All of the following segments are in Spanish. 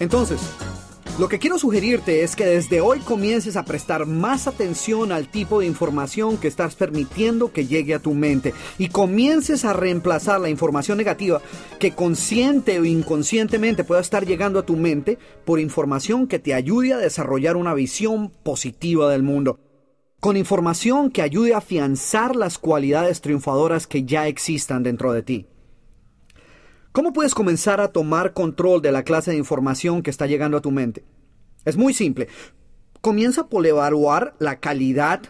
Entonces, lo que quiero sugerirte es que desde hoy comiences a prestar más atención al tipo de información que estás permitiendo que llegue a tu mente y comiences a reemplazar la información negativa que consciente o inconscientemente pueda estar llegando a tu mente por información que te ayude a desarrollar una visión positiva del mundo. Con información que ayude a afianzar las cualidades triunfadoras que ya existan dentro de ti. ¿Cómo puedes comenzar a tomar control de la clase de información que está llegando a tu mente? Es muy simple. Comienza por evaluar la calidad,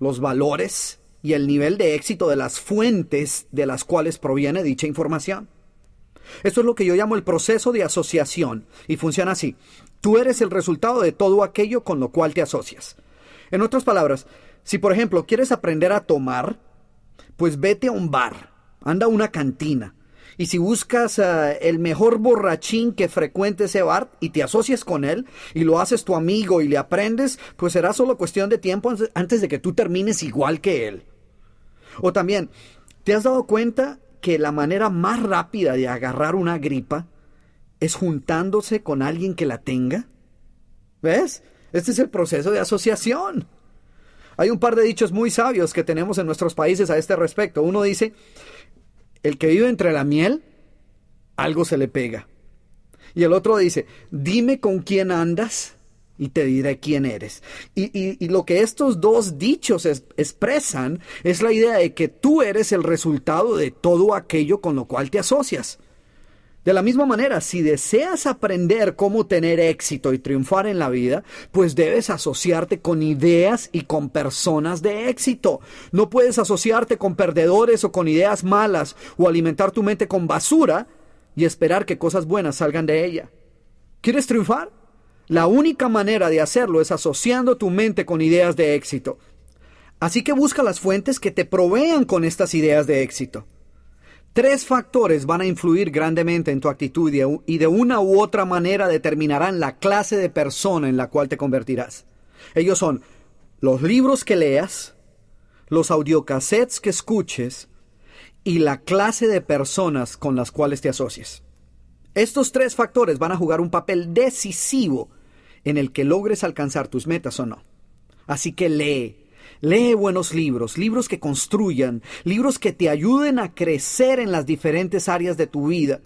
los valores y el nivel de éxito de las fuentes de las cuales proviene dicha información. Esto es lo que yo llamo el proceso de asociación y funciona así. Tú eres el resultado de todo aquello con lo cual te asocias. En otras palabras, si por ejemplo quieres aprender a tomar, pues vete a un bar, anda a una cantina, y si buscas eh, el mejor borrachín que frecuente ese bar y te asocias con él y lo haces tu amigo y le aprendes, pues será solo cuestión de tiempo antes de que tú termines igual que él. O también, ¿te has dado cuenta que la manera más rápida de agarrar una gripa es juntándose con alguien que la tenga? ¿Ves? Este es el proceso de asociación. Hay un par de dichos muy sabios que tenemos en nuestros países a este respecto. Uno dice, el que vive entre la miel, algo se le pega. Y el otro dice, dime con quién andas y te diré quién eres. Y, lo que estos dos dichos expresan es la idea de que tú eres el resultado de todo aquello con lo cual te asocias. De la misma manera, si deseas aprender cómo tener éxito y triunfar en la vida, pues debes asociarte con ideas y con personas de éxito. No puedes asociarte con perdedores o con ideas malas o alimentar tu mente con basura y esperar que cosas buenas salgan de ella. ¿Quieres triunfar? La única manera de hacerlo es asociando tu mente con ideas de éxito. Así que busca las fuentes que te provean con estas ideas de éxito. Tres factores van a influir grandemente en tu actitud y de una u otra manera determinarán la clase de persona en la cual te convertirás. Ellos son los libros que leas, los audiocassettes que escuches y la clase de personas con las cuales te asocies. Estos tres factores van a jugar un papel decisivo en el que logres alcanzar tus metas o no. Así que lee, Lee buenos libros, libros que construyan, libros que te ayuden a crecer en las diferentes áreas de tu vida.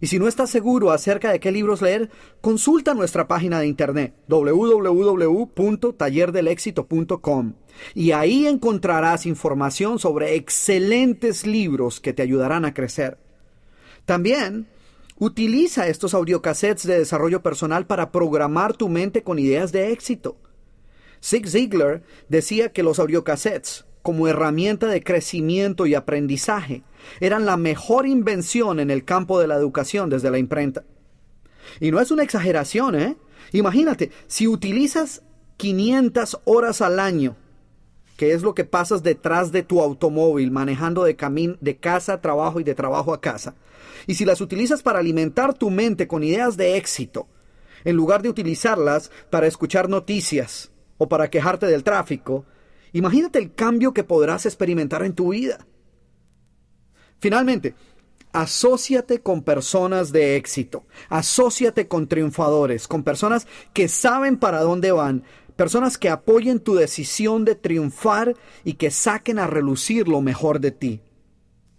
Y si no estás seguro acerca de qué libros leer, consulta nuestra página de internet www.tallerdelexito.com y ahí encontrarás información sobre excelentes libros que te ayudarán a crecer. También utiliza estos audiocassettes de desarrollo personal para programar tu mente con ideas de éxito. Zig Ziglar decía que los audio-cassettes, como herramienta de crecimiento y aprendizaje, eran la mejor invención en el campo de la educación desde la imprenta. Y no es una exageración, ¿eh? Imagínate, si utilizas 500 horas al año, que es lo que pasas detrás de tu automóvil, manejando de, de casa a trabajo y de trabajo a casa, y si las utilizas para alimentar tu mente con ideas de éxito, en lugar de utilizarlas para escuchar noticias, o para quejarte del tráfico, imagínate el cambio que podrás experimentar en tu vida. Finalmente, asóciate con personas de éxito, asóciate con triunfadores, con personas que saben para dónde van, personas que apoyen tu decisión de triunfar y que saquen a relucir lo mejor de ti.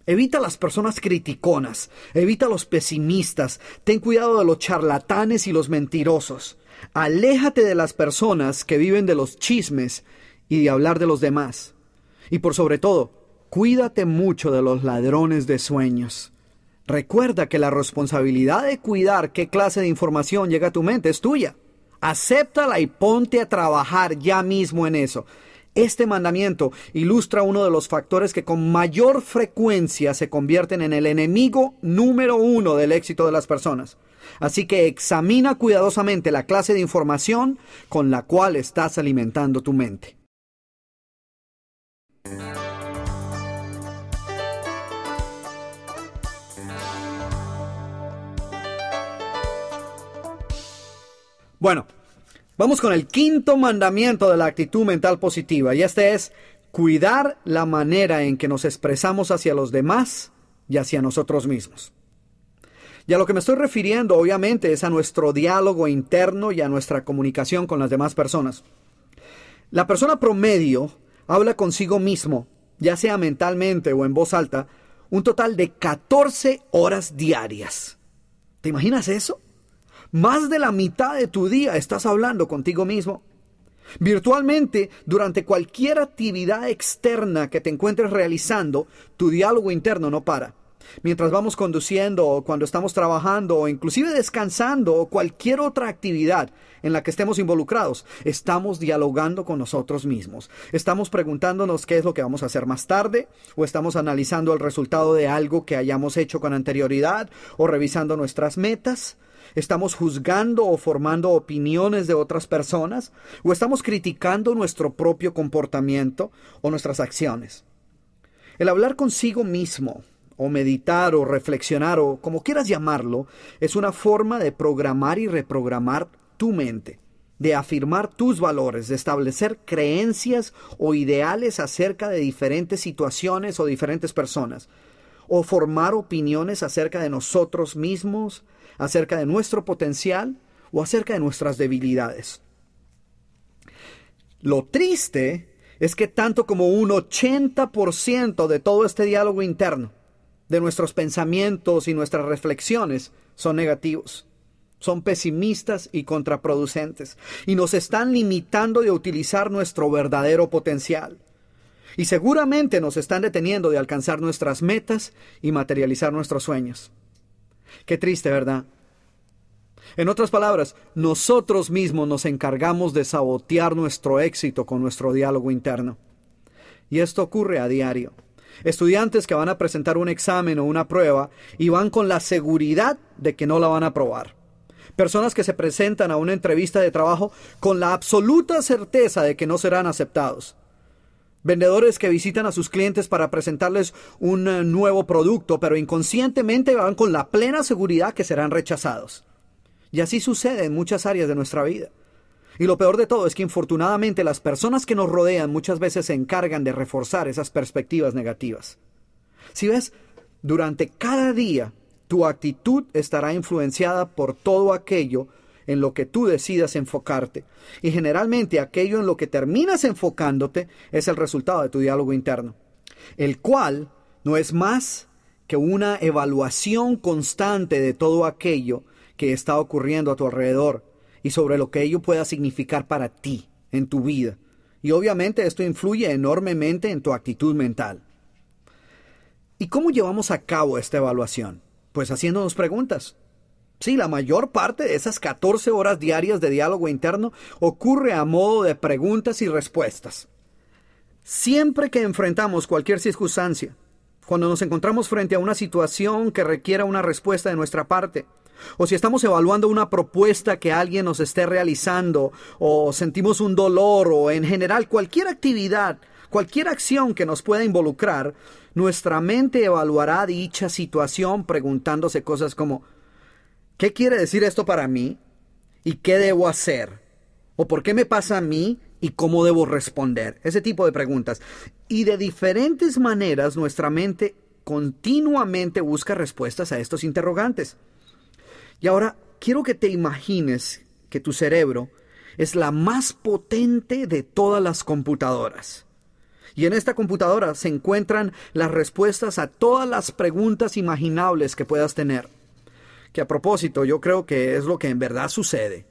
Evita las personas criticonas, evita los pesimistas, ten cuidado de los charlatanes y los mentirosos. Aléjate de las personas que viven de los chismes y de hablar de los demás. Y por sobre todo, cuídate mucho de los ladrones de sueños. Recuerda que la responsabilidad de cuidar qué clase de información llega a tu mente es tuya. Acéptala y ponte a trabajar ya mismo en eso. Este mandamiento ilustra uno de los factores que con mayor frecuencia se convierten en el enemigo número uno del éxito de las personas. Así que examina cuidadosamente la clase de información con la cual estás alimentando tu mente. Bueno, vamos con el quinto mandamiento de la actitud mental positiva y este es cuidar la manera en que nos expresamos hacia los demás y hacia nosotros mismos. Y a lo que me estoy refiriendo, obviamente, es a nuestro diálogo interno y a nuestra comunicación con las demás personas. La persona promedio habla consigo mismo, ya sea mentalmente o en voz alta, un total de 14 horas diarias. ¿Te imaginas eso? Más de la mitad de tu día estás hablando contigo mismo. Virtualmente, durante cualquier actividad externa que te encuentres realizando, tu diálogo interno no para mientras vamos conduciendo o cuando estamos trabajando o inclusive descansando o cualquier otra actividad en la que estemos involucrados, estamos dialogando con nosotros mismos. Estamos preguntándonos qué es lo que vamos a hacer más tarde o estamos analizando el resultado de algo que hayamos hecho con anterioridad o revisando nuestras metas. ¿Estamos juzgando o formando opiniones de otras personas? ¿O estamos criticando nuestro propio comportamiento o nuestras acciones? El hablar consigo mismo o meditar o reflexionar o como quieras llamarlo, es una forma de programar y reprogramar tu mente, de afirmar tus valores, de establecer creencias o ideales acerca de diferentes situaciones o diferentes personas, o formar opiniones acerca de nosotros mismos, acerca de nuestro potencial o acerca de nuestras debilidades. Lo triste es que tanto como un 80% de todo este diálogo interno de nuestros pensamientos y nuestras reflexiones son negativos, son pesimistas y contraproducentes, y nos están limitando de utilizar nuestro verdadero potencial. Y seguramente nos están deteniendo de alcanzar nuestras metas y materializar nuestros sueños. Qué triste, ¿verdad? En otras palabras, nosotros mismos nos encargamos de sabotear nuestro éxito con nuestro diálogo interno. Y esto ocurre a diario estudiantes que van a presentar un examen o una prueba y van con la seguridad de que no la van a aprobar. Personas que se presentan a una entrevista de trabajo con la absoluta certeza de que no serán aceptados. Vendedores que visitan a sus clientes para presentarles un eh, nuevo producto, pero inconscientemente van con la plena seguridad que serán rechazados. Y así sucede en muchas áreas de nuestra vida. Y lo peor de todo es que infortunadamente las personas que nos rodean muchas veces se encargan de reforzar esas perspectivas negativas. Si ves, durante cada día tu actitud estará influenciada por todo aquello en lo que tú decidas enfocarte. Y generalmente aquello en lo que terminas enfocándote es el resultado de tu diálogo interno, el cual no es más que una evaluación constante de todo aquello que está ocurriendo a tu alrededor y sobre lo que ello pueda significar para ti, en tu vida. Y obviamente esto influye enormemente en tu actitud mental. ¿Y cómo llevamos a cabo esta evaluación? Pues haciéndonos preguntas. Sí, la mayor parte de esas 14 horas diarias de diálogo interno ocurre a modo de preguntas y respuestas. Siempre que enfrentamos cualquier circunstancia, cuando nos encontramos frente a una situación que requiera una respuesta de nuestra parte, o si estamos evaluando una propuesta que alguien nos esté realizando, o sentimos un dolor, o en general cualquier actividad, cualquier acción que nos pueda involucrar, nuestra mente evaluará dicha situación preguntándose cosas como, ¿qué quiere decir esto para mí? ¿Y qué debo hacer? ¿O por qué me pasa a mí? ¿Y cómo debo responder? Ese tipo de preguntas. Y de diferentes maneras nuestra mente continuamente busca respuestas a estos interrogantes. Y ahora quiero que te imagines que tu cerebro es la más potente de todas las computadoras. Y en esta computadora se encuentran las respuestas a todas las preguntas imaginables que puedas tener. Que a propósito, yo creo que es lo que en verdad sucede.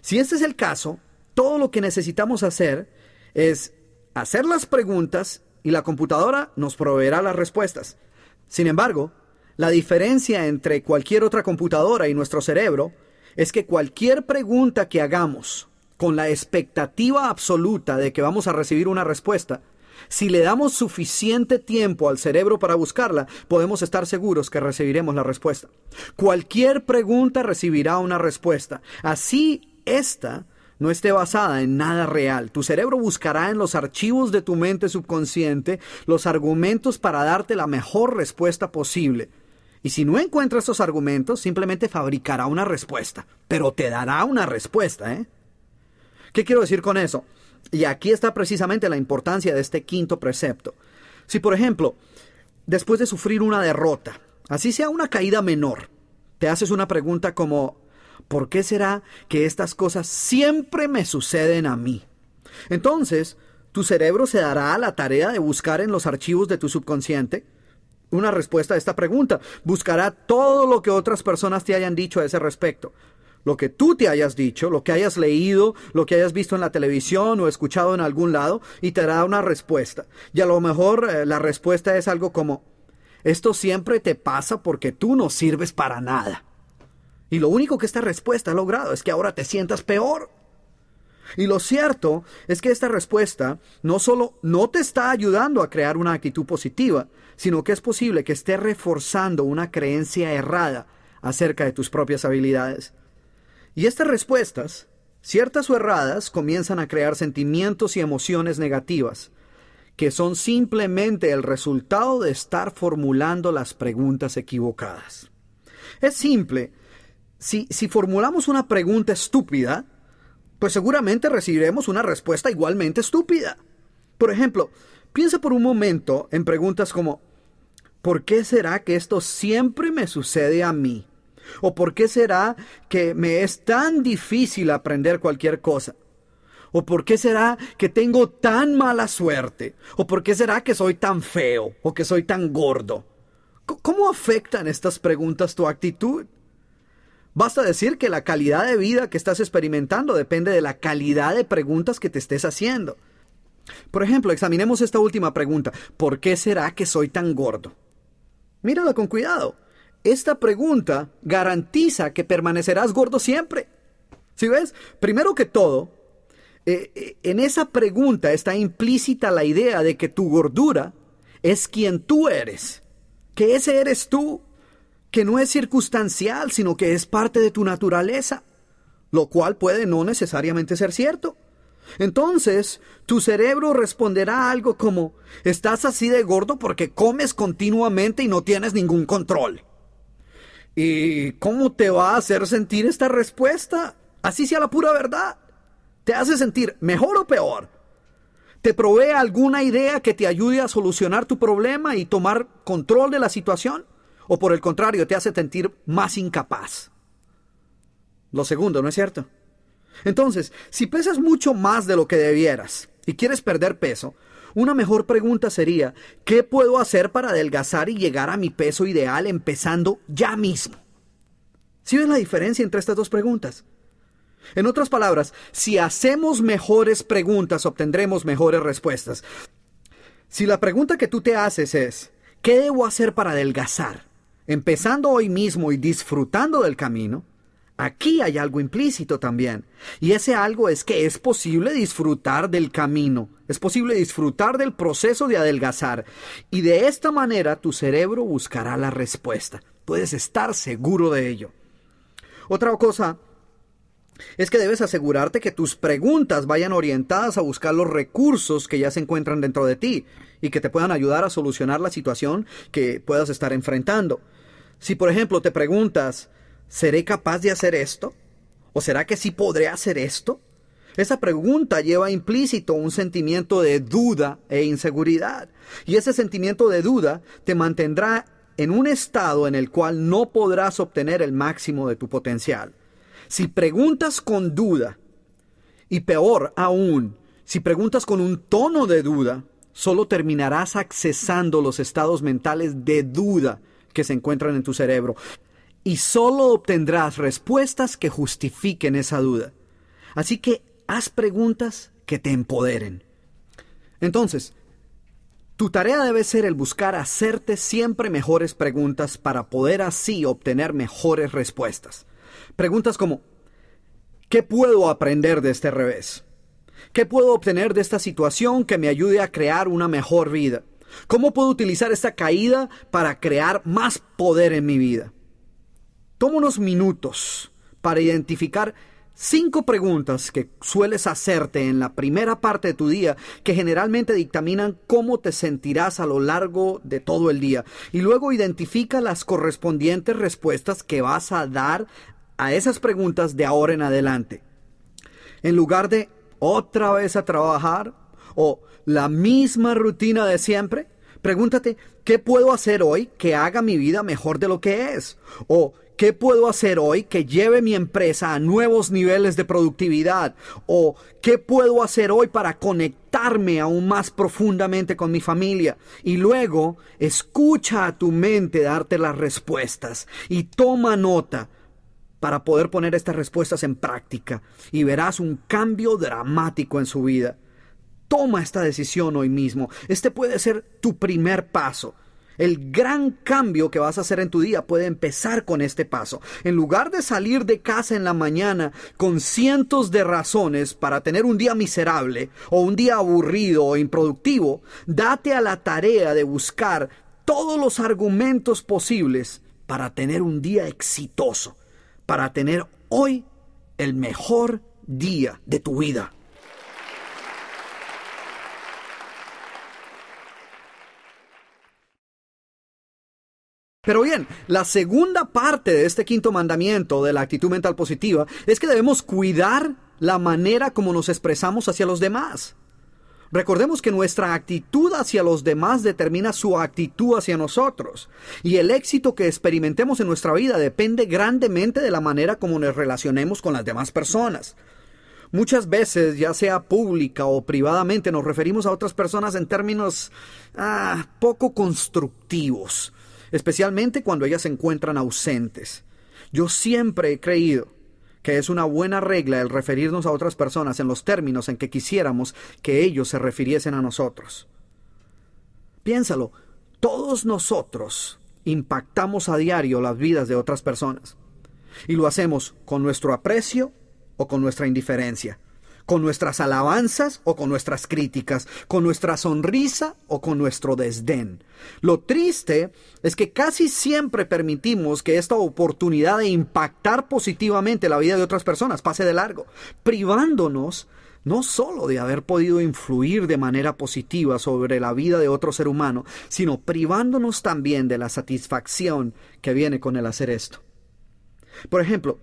Si este es el caso, todo lo que necesitamos hacer es hacer las preguntas y la computadora nos proveerá las respuestas. Sin embargo, la diferencia entre cualquier otra computadora y nuestro cerebro es que cualquier pregunta que hagamos con la expectativa absoluta de que vamos a recibir una respuesta, si le damos suficiente tiempo al cerebro para buscarla, podemos estar seguros que recibiremos la respuesta. Cualquier pregunta recibirá una respuesta. Así, esta no esté basada en nada real. Tu cerebro buscará en los archivos de tu mente subconsciente los argumentos para darte la mejor respuesta posible. Y si no encuentra esos argumentos, simplemente fabricará una respuesta, pero te dará una respuesta. ¿eh? ¿Qué quiero decir con eso? Y aquí está precisamente la importancia de este quinto precepto. Si, por ejemplo, después de sufrir una derrota, así sea una caída menor, te haces una pregunta como, ¿por qué será que estas cosas siempre me suceden a mí? Entonces, tu cerebro se dará a la tarea de buscar en los archivos de tu subconsciente una respuesta a esta pregunta. Buscará todo lo que otras personas te hayan dicho a ese respecto. Lo que tú te hayas dicho, lo que hayas leído, lo que hayas visto en la televisión o escuchado en algún lado, y te dará una respuesta. Y a lo mejor eh, la respuesta es algo como, esto siempre te pasa porque tú no sirves para nada. Y lo único que esta respuesta ha logrado es que ahora te sientas peor. Y lo cierto es que esta respuesta no solo no te está ayudando a crear una actitud positiva, sino que es posible que esté reforzando una creencia errada acerca de tus propias habilidades. Y estas respuestas, ciertas o erradas, comienzan a crear sentimientos y emociones negativas, que son simplemente el resultado de estar formulando las preguntas equivocadas. Es simple, si, si formulamos una pregunta estúpida, pues seguramente recibiremos una respuesta igualmente estúpida. Por ejemplo, piensa por un momento en preguntas como, ¿por qué será que esto siempre me sucede a mí? ¿O por qué será que me es tan difícil aprender cualquier cosa? ¿O por qué será que tengo tan mala suerte? ¿O por qué será que soy tan feo? ¿O que soy tan gordo? ¿Cómo afectan estas preguntas tu actitud? Basta decir que la calidad de vida que estás experimentando depende de la calidad de preguntas que te estés haciendo. Por ejemplo, examinemos esta última pregunta. ¿Por qué será que soy tan gordo? Mírala con cuidado. Esta pregunta garantiza que permanecerás gordo siempre. ¿Sí ves, primero que todo, eh, eh, en esa pregunta está implícita la idea de que tu gordura es quien tú eres, que ese eres tú que no es circunstancial, sino que es parte de tu naturaleza, lo cual puede no necesariamente ser cierto. Entonces, tu cerebro responderá algo como, estás así de gordo porque comes continuamente y no tienes ningún control. ¿Y cómo te va a hacer sentir esta respuesta? Así sea la pura verdad. ¿Te hace sentir mejor o peor? ¿Te provee alguna idea que te ayude a solucionar tu problema y tomar control de la situación? o por el contrario te hace sentir más incapaz. Lo segundo, ¿no es cierto? Entonces, si pesas mucho más de lo que debieras y quieres perder peso, una mejor pregunta sería, ¿qué puedo hacer para adelgazar y llegar a mi peso ideal empezando ya mismo? ¿Sí ves la diferencia entre estas dos preguntas? En otras palabras, si hacemos mejores preguntas, obtendremos mejores respuestas. Si la pregunta que tú te haces es, ¿qué debo hacer para adelgazar? empezando hoy mismo y disfrutando del camino, aquí hay algo implícito también. Y ese algo es que es posible disfrutar del camino, es posible disfrutar del proceso de adelgazar. Y de esta manera tu cerebro buscará la respuesta. Puedes estar seguro de ello. Otra cosa es que debes asegurarte que tus preguntas vayan orientadas a buscar los recursos que ya se encuentran dentro de ti y que te puedan ayudar a solucionar la situación que puedas estar enfrentando. Si por ejemplo te preguntas, ¿seré capaz de hacer esto? ¿O será que sí podré hacer esto? Esa pregunta lleva implícito un sentimiento de duda e inseguridad. Y ese sentimiento de duda te mantendrá en un estado en el cual no podrás obtener el máximo de tu potencial. Si preguntas con duda, y peor aún, si preguntas con un tono de duda, solo terminarás accesando los estados mentales de duda que se encuentran en tu cerebro y solo obtendrás respuestas que justifiquen esa duda. Así que haz preguntas que te empoderen. Entonces, tu tarea debe ser el buscar hacerte siempre mejores preguntas para poder así obtener mejores respuestas. Preguntas como, ¿qué puedo aprender de este revés? ¿Qué puedo obtener de esta situación que me ayude a crear una mejor vida? ¿Cómo puedo utilizar esta caída para crear más poder en mi vida? Toma unos minutos para identificar cinco preguntas que sueles hacerte en la primera parte de tu día que generalmente dictaminan cómo te sentirás a lo largo de todo el día. Y luego identifica las correspondientes respuestas que vas a dar a esas preguntas de ahora en adelante. En lugar de otra vez a trabajar o la misma rutina de siempre? Pregúntate, ¿qué puedo hacer hoy que haga mi vida mejor de lo que es? ¿O qué puedo hacer hoy que lleve mi empresa a nuevos niveles de productividad? ¿O qué puedo hacer hoy para conectarme aún más profundamente con mi familia? Y luego, escucha a tu mente darte las respuestas y toma nota para poder poner estas respuestas en práctica y verás un cambio dramático en su vida. Toma esta decisión hoy mismo. Este puede ser tu primer paso. El gran cambio que vas a hacer en tu día puede empezar con este paso. En lugar de salir de casa en la mañana con cientos de razones para tener un día miserable o un día aburrido o improductivo, date a la tarea de buscar todos los argumentos posibles para tener un día exitoso, para tener hoy el mejor día de tu vida. Pero bien, la segunda parte de este quinto mandamiento de la actitud mental positiva es que debemos cuidar la manera como nos expresamos hacia los demás. Recordemos que nuestra actitud hacia los demás determina su actitud hacia nosotros, y el éxito que experimentemos en nuestra vida depende grandemente de la manera como nos relacionemos con las demás personas. Muchas veces, ya sea pública o privadamente, nos referimos a otras personas en términos ah, poco constructivos especialmente cuando ellas se encuentran ausentes. Yo siempre he creído que es una buena regla el referirnos a otras personas en los términos en que quisiéramos que ellos se refiriesen a nosotros. Piénsalo, todos nosotros impactamos a diario las vidas de otras personas y lo hacemos con nuestro aprecio o con nuestra indiferencia con nuestras alabanzas o con nuestras críticas, con nuestra sonrisa o con nuestro desdén. Lo triste es que casi siempre permitimos que esta oportunidad de impactar positivamente la vida de otras personas pase de largo, privándonos no solo de haber podido influir de manera positiva sobre la vida de otro ser humano, sino privándonos también de la satisfacción que viene con el hacer esto. Por ejemplo,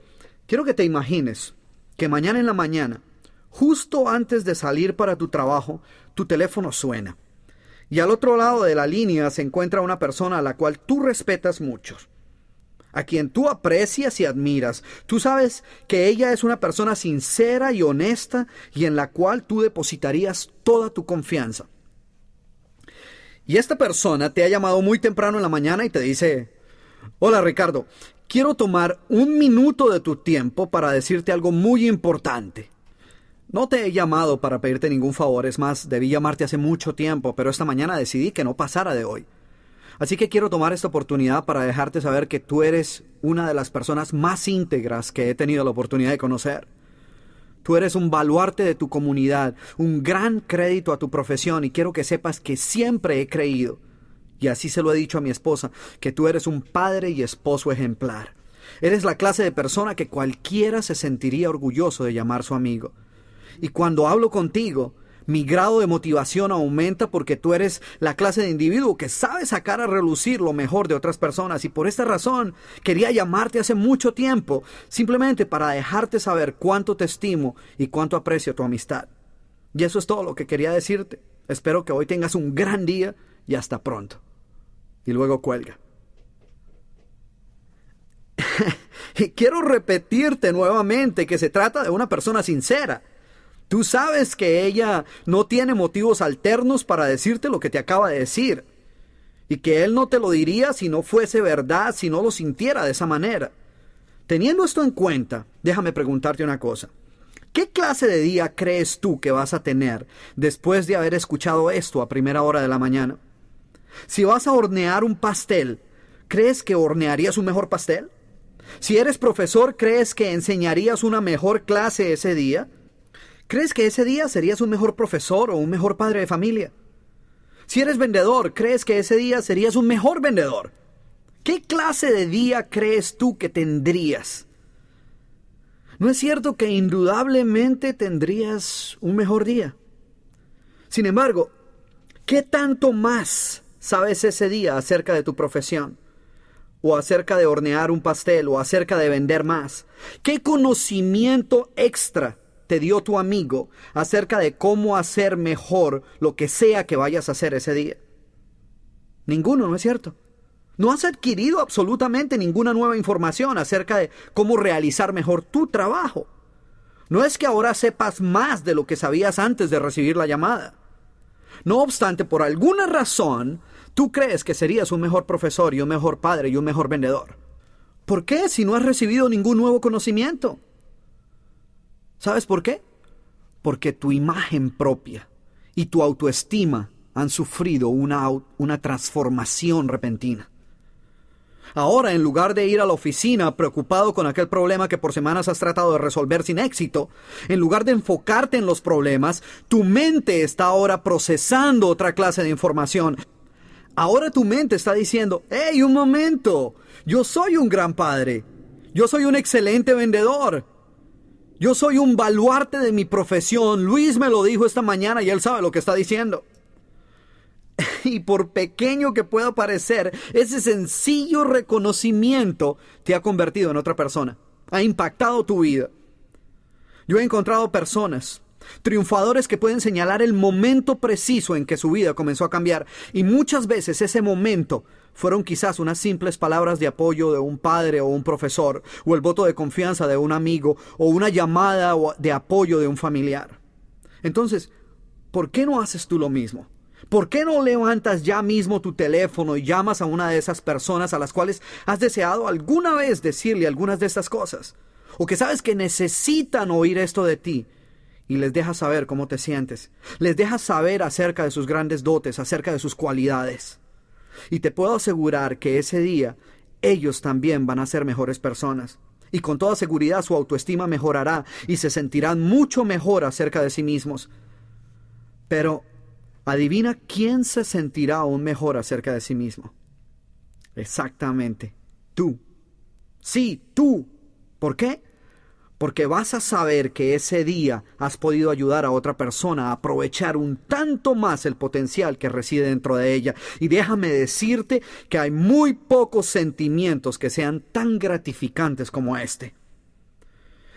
quiero que te imagines que mañana en la mañana Justo antes de salir para tu trabajo, tu teléfono suena. Y al otro lado de la línea se encuentra una persona a la cual tú respetas mucho, a quien tú aprecias y admiras. Tú sabes que ella es una persona sincera y honesta y en la cual tú depositarías toda tu confianza. Y esta persona te ha llamado muy temprano en la mañana y te dice, hola Ricardo, quiero tomar un minuto de tu tiempo para decirte algo muy importante. No te he llamado para pedirte ningún favor, es más, debí llamarte hace mucho tiempo, pero esta mañana decidí que no pasara de hoy. Así que quiero tomar esta oportunidad para dejarte saber que tú eres una de las personas más íntegras que he tenido la oportunidad de conocer. Tú eres un baluarte de tu comunidad, un gran crédito a tu profesión y quiero que sepas que siempre he creído, y así se lo he dicho a mi esposa, que tú eres un padre y esposo ejemplar. Eres la clase de persona que cualquiera se sentiría orgulloso de llamar su amigo. Y cuando hablo contigo, mi grado de motivación aumenta porque tú eres la clase de individuo que sabe sacar a relucir lo mejor de otras personas. Y por esta razón quería llamarte hace mucho tiempo, simplemente para dejarte saber cuánto te estimo y cuánto aprecio tu amistad. Y eso es todo lo que quería decirte. Espero que hoy tengas un gran día y hasta pronto. Y luego cuelga. y quiero repetirte nuevamente que se trata de una persona sincera Tú sabes que ella no tiene motivos alternos para decirte lo que te acaba de decir, y que él no te lo diría si no fuese verdad, si no lo sintiera de esa manera. Teniendo esto en cuenta, déjame preguntarte una cosa. ¿Qué clase de día crees tú que vas a tener después de haber escuchado esto a primera hora de la mañana? Si vas a hornear un pastel, ¿crees que hornearías un mejor pastel? Si eres profesor, ¿crees que enseñarías una mejor clase ese día? ¿Crees que ese día serías un mejor profesor o un mejor padre de familia? Si eres vendedor, ¿crees que ese día serías un mejor vendedor? ¿Qué clase de día crees tú que tendrías? ¿No es cierto que indudablemente tendrías un mejor día? Sin embargo, ¿qué tanto más sabes ese día acerca de tu profesión? o acerca de hornear un pastel o acerca de vender más? ¿Qué conocimiento extra te dio tu amigo acerca de cómo hacer mejor lo que sea que vayas a hacer ese día? Ninguno, ¿no es cierto? No has adquirido absolutamente ninguna nueva información acerca de cómo realizar mejor tu trabajo. No es que ahora sepas más de lo que sabías antes de recibir la llamada. No obstante, por alguna razón, tú crees que serías un mejor profesor y un mejor padre y un mejor vendedor. ¿Por qué si no has recibido ningún nuevo conocimiento? ¿Sabes por qué? Porque tu imagen propia y tu autoestima han sufrido una, transformación repentina. Ahora, en lugar de ir a la oficina preocupado con aquel problema que por semanas has tratado de resolver sin éxito, en lugar de enfocarte en los problemas, tu mente está ahora procesando otra clase de información. Ahora tu mente está diciendo, hey, un momento, yo soy un gran padre, yo soy un excelente vendedor, yo soy un baluarte de mi profesión. Luis me lo dijo esta mañana y él sabe lo que está diciendo. Y por pequeño que pueda parecer, ese sencillo reconocimiento te ha convertido en otra persona. Ha impactado tu vida. Yo he encontrado personas, triunfadores que pueden señalar el momento preciso en que su vida comenzó a cambiar. Y muchas veces ese momento fueron quizás unas simples palabras de apoyo de un padre o un profesor, o el voto de confianza de un amigo, o una llamada de apoyo de un familiar. Entonces, ¿por qué no haces tú lo mismo? ¿Por qué no levantas ya mismo tu teléfono y llamas a una de esas personas a las cuales has deseado alguna vez decirle algunas de estas cosas? O que sabes que necesitan oír esto de ti y les dejas saber cómo te sientes. Les dejas saber acerca de sus grandes dotes, acerca de sus cualidades. Y te puedo asegurar que ese día ellos también van a ser mejores personas. Y con toda seguridad su autoestima mejorará y se sentirán mucho mejor acerca de sí mismos. Pero adivina quién se sentirá aún mejor acerca de sí mismo. Exactamente, tú. Sí, tú. ¿Por qué? porque vas a saber que ese día has podido ayudar a otra persona a aprovechar un tanto más el potencial que reside dentro de ella. Y déjame decirte que hay muy pocos sentimientos que sean tan gratificantes como este.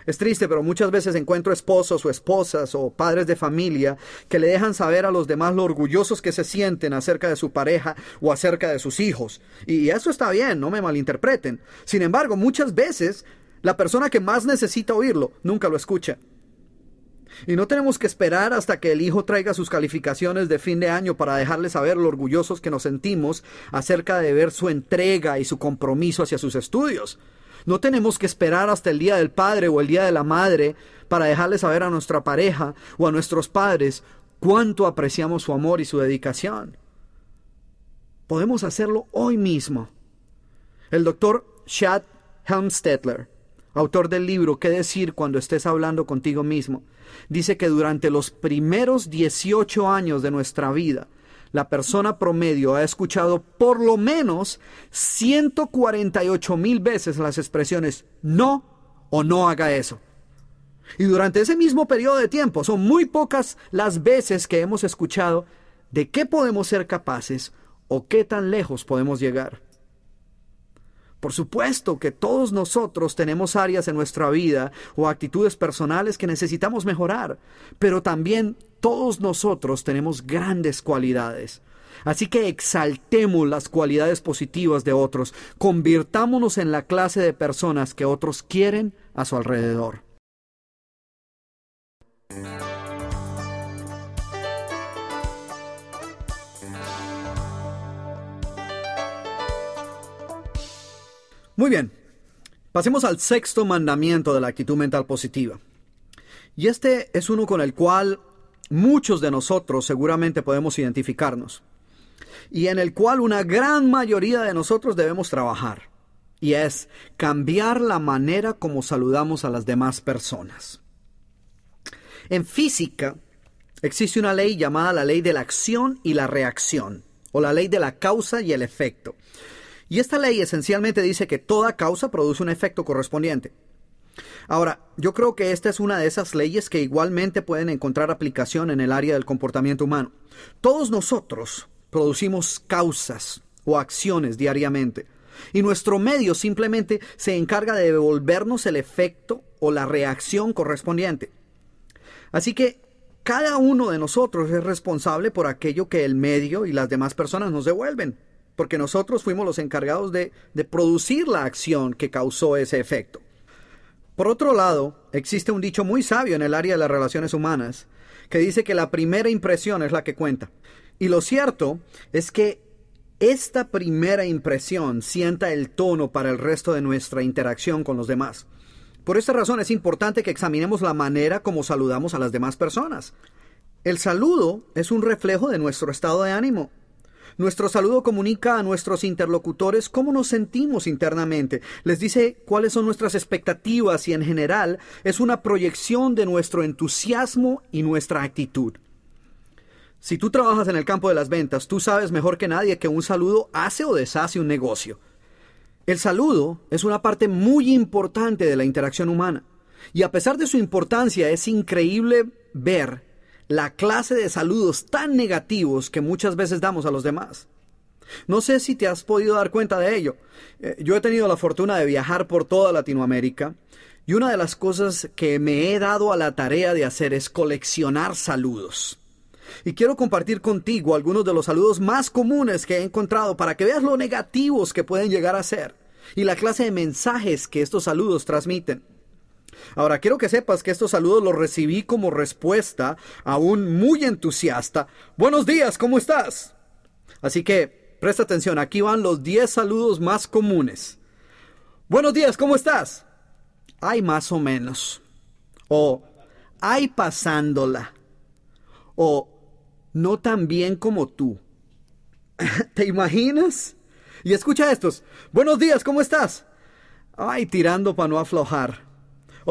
Es triste, pero muchas veces encuentro esposos o esposas o padres de familia que le dejan saber a los demás lo orgullosos que se sienten acerca de su pareja o acerca de sus hijos. Y eso está bien, no me malinterpreten. Sin embargo, muchas veces la persona que más necesita oírlo nunca lo escucha. Y no tenemos que esperar hasta que el hijo traiga sus calificaciones de fin de año para dejarle saber lo orgullosos que nos sentimos acerca de ver su entrega y su compromiso hacia sus estudios. No tenemos que esperar hasta el día del padre o el día de la madre para dejarle saber a nuestra pareja o a nuestros padres cuánto apreciamos su amor y su dedicación. Podemos hacerlo hoy mismo. El doctor Chad Helmstetler autor del libro, ¿Qué decir cuando estés hablando contigo mismo? Dice que durante los primeros 18 años de nuestra vida, la persona promedio ha escuchado por lo menos 148 mil veces las expresiones no o no haga eso. Y durante ese mismo periodo de tiempo son muy pocas las veces que hemos escuchado de qué podemos ser capaces o qué tan lejos podemos llegar. Por supuesto que todos nosotros tenemos áreas en nuestra vida o actitudes personales que necesitamos mejorar, pero también todos nosotros tenemos grandes cualidades. Así que exaltemos las cualidades positivas de otros, convirtámonos en la clase de personas que otros quieren a su alrededor. Muy bien, pasemos al sexto mandamiento de la actitud mental positiva. Y este es uno con el cual muchos de nosotros seguramente podemos identificarnos y en el cual una gran mayoría de nosotros debemos trabajar. Y es cambiar la manera como saludamos a las demás personas. En física existe una ley llamada la ley de la acción y la reacción, o la ley de la causa y el efecto. Y esta ley esencialmente dice que toda causa produce un efecto correspondiente. Ahora, yo creo que esta es una de esas leyes que igualmente pueden encontrar aplicación en el área del comportamiento humano. Todos nosotros producimos causas o acciones diariamente, y nuestro medio simplemente se encarga de devolvernos el efecto o la reacción correspondiente. Así que cada uno de nosotros es responsable por aquello que el medio y las demás personas nos devuelven porque nosotros fuimos los encargados de, de producir la acción que causó ese efecto. Por otro lado, existe un dicho muy sabio en el área de las relaciones humanas que dice que la primera impresión es la que cuenta. Y lo cierto es que esta primera impresión sienta el tono para el resto de nuestra interacción con los demás. Por esta razón es importante que examinemos la manera como saludamos a las demás personas. El saludo es un reflejo de nuestro estado de ánimo nuestro saludo comunica a nuestros interlocutores cómo nos sentimos internamente, les dice cuáles son nuestras expectativas y en general es una proyección de nuestro entusiasmo y nuestra actitud. Si tú trabajas en el campo de las ventas, tú sabes mejor que nadie que un saludo hace o deshace un negocio. El saludo es una parte muy importante de la interacción humana. Y a pesar de su importancia, es increíble ver la clase de saludos tan negativos que muchas veces damos a los demás. No sé si te has podido dar cuenta de ello. Eh, yo he tenido la fortuna de viajar por toda Latinoamérica y una de las cosas que me he dado a la tarea de hacer es coleccionar saludos. Y quiero compartir contigo algunos de los saludos más comunes que he encontrado para que veas lo negativos que pueden llegar a ser y la clase de mensajes que estos saludos transmiten. Ahora, quiero que sepas que estos saludos los recibí como respuesta a un muy entusiasta. Buenos días, ¿cómo estás? Así que, presta atención, aquí van los 10 saludos más comunes. Buenos días, ¿cómo estás? Hay más o menos. O, hay pasándola. O, no tan bien como tú. ¿Te imaginas? Y escucha estos. Buenos días, ¿cómo estás? Ay, tirando para no aflojar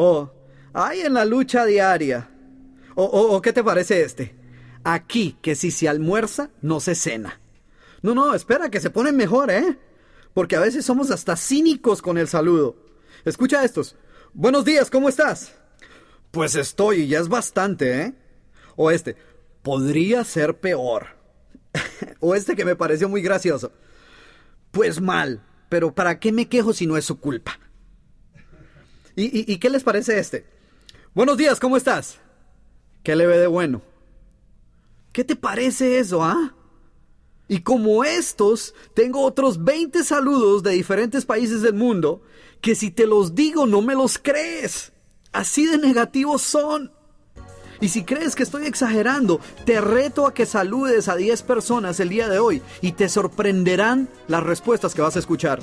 o oh, hay en la lucha diaria. O, oh, o, oh, qué te parece este? Aquí, que si se almuerza, no se cena. No, no, espera, que se pone mejor, ¿eh? Porque a veces somos hasta cínicos con el saludo. Escucha estos. Buenos días, ¿cómo estás? Pues estoy, ya es bastante, ¿eh? O este, podría ser peor. o este que me pareció muy gracioso. Pues mal, pero ¿para qué me quejo si no es su culpa? ¿Y, qué les parece este? Buenos días, ¿cómo estás? ¿Qué le ve de bueno? ¿Qué te parece eso, ah? Y como estos, tengo otros 20 saludos de diferentes países del mundo que si te los digo no me los crees. Así de negativos son. Y si crees que estoy exagerando, te reto a que saludes a 10 personas el día de hoy y te sorprenderán las respuestas que vas a escuchar.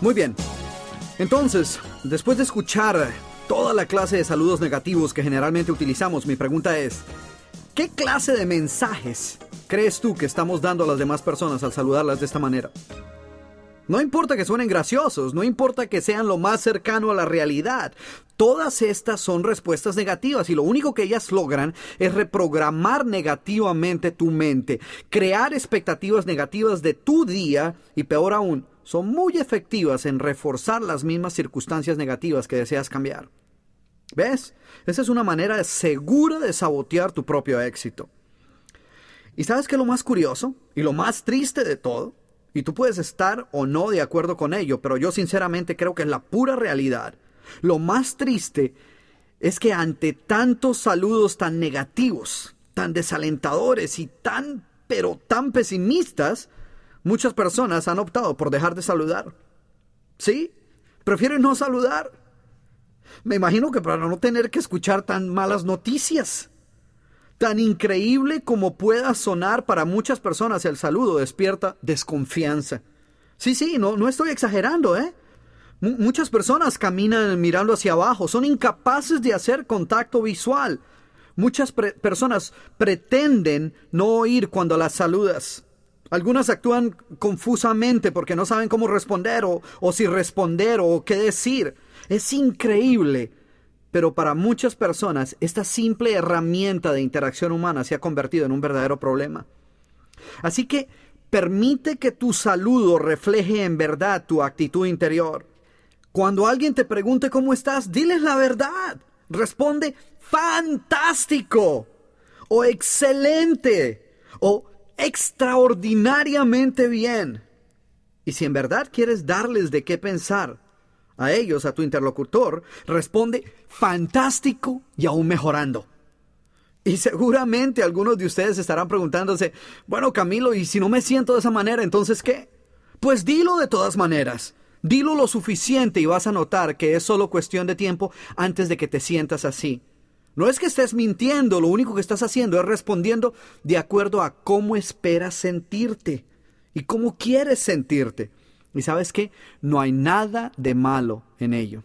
Muy bien. Entonces, después de escuchar toda la clase de saludos negativos que generalmente utilizamos, mi pregunta es, ¿qué clase de mensajes crees tú que estamos dando a las demás personas al saludarlas de esta manera? No importa que suenen graciosos, no importa que sean lo más cercano a la realidad. Todas estas son respuestas negativas y lo único que ellas logran es reprogramar negativamente tu mente, crear expectativas negativas de tu día y peor aún, son muy efectivas en reforzar las mismas circunstancias negativas que deseas cambiar. ¿Ves? Esa es una manera segura de sabotear tu propio éxito. ¿Y sabes qué lo más curioso y lo más triste de todo? Y tú puedes estar o no de acuerdo con ello, pero yo sinceramente creo que es la pura realidad. Lo más triste es que ante tantos saludos tan negativos, tan desalentadores y tan, pero tan pesimistas, muchas personas han optado por dejar de saludar. ¿Sí? Prefieren no saludar. Me imagino que para no tener que escuchar tan malas noticias. Tan increíble como pueda sonar para muchas personas, el saludo despierta desconfianza. Sí, sí, no, no estoy exagerando, ¿eh? muchas personas caminan mirando hacia abajo, son incapaces de hacer contacto visual. Muchas personas pretenden no oír cuando las saludas. Algunas actúan confusamente porque no saben cómo responder o, o si responder o qué decir. Es increíble pero para muchas personas, esta simple herramienta de interacción humana se ha convertido en un verdadero problema. Así que permite que tu saludo refleje en verdad tu actitud interior. Cuando alguien te pregunte cómo estás, diles la verdad. Responde, fantástico, o excelente, o extraordinariamente bien. Y si en verdad quieres darles de qué pensar, a ellos, a tu interlocutor, responde fantástico y aún mejorando. Y seguramente algunos de ustedes estarán preguntándose, bueno Camilo, ¿y si no me siento de esa manera, entonces qué? Pues dilo de todas maneras. Dilo lo suficiente y vas a notar que es solo cuestión de tiempo antes de que te sientas así. No es que estés mintiendo, lo único que estás haciendo es respondiendo de acuerdo a cómo esperas sentirte y cómo quieres sentirte. Y sabes qué, no hay nada de malo en ello.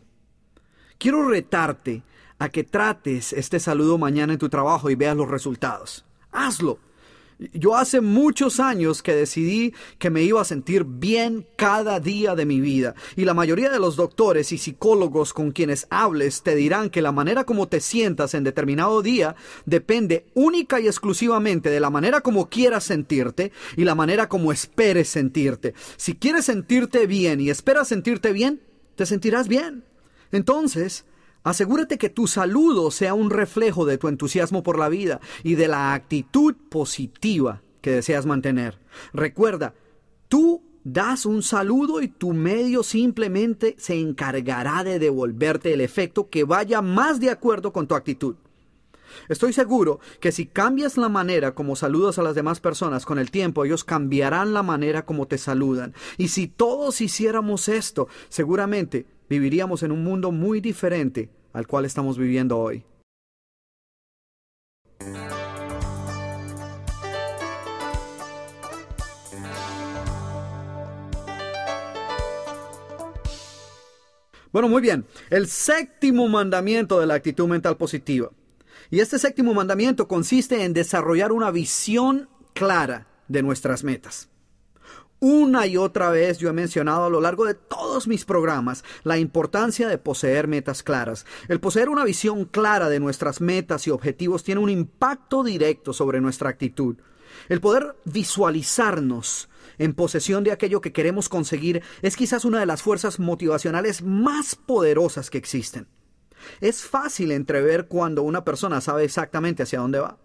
Quiero retarte a que trates este saludo mañana en tu trabajo y veas los resultados. Hazlo. Yo hace muchos años que decidí que me iba a sentir bien cada día de mi vida. Y la mayoría de los doctores y psicólogos con quienes hables te dirán que la manera como te sientas en determinado día depende única y exclusivamente de la manera como quieras sentirte y la manera como esperes sentirte. Si quieres sentirte bien y esperas sentirte bien, te sentirás bien. Entonces, Asegúrate que tu saludo sea un reflejo de tu entusiasmo por la vida y de la actitud positiva que deseas mantener. Recuerda, tú das un saludo y tu medio simplemente se encargará de devolverte el efecto que vaya más de acuerdo con tu actitud. Estoy seguro que si cambias la manera como saludas a las demás personas con el tiempo, ellos cambiarán la manera como te saludan. Y si todos hiciéramos esto, seguramente viviríamos en un mundo muy diferente al cual estamos viviendo hoy. Bueno, muy bien. El séptimo mandamiento de la actitud mental positiva. Y este séptimo mandamiento consiste en desarrollar una visión clara de nuestras metas. Una y otra vez yo he mencionado a lo largo de todos mis programas la importancia de poseer metas claras. El poseer una visión clara de nuestras metas y objetivos tiene un impacto directo sobre nuestra actitud. El poder visualizarnos en posesión de aquello que queremos conseguir es quizás una de las fuerzas motivacionales más poderosas que existen. Es fácil entrever cuando una persona sabe exactamente hacia dónde va.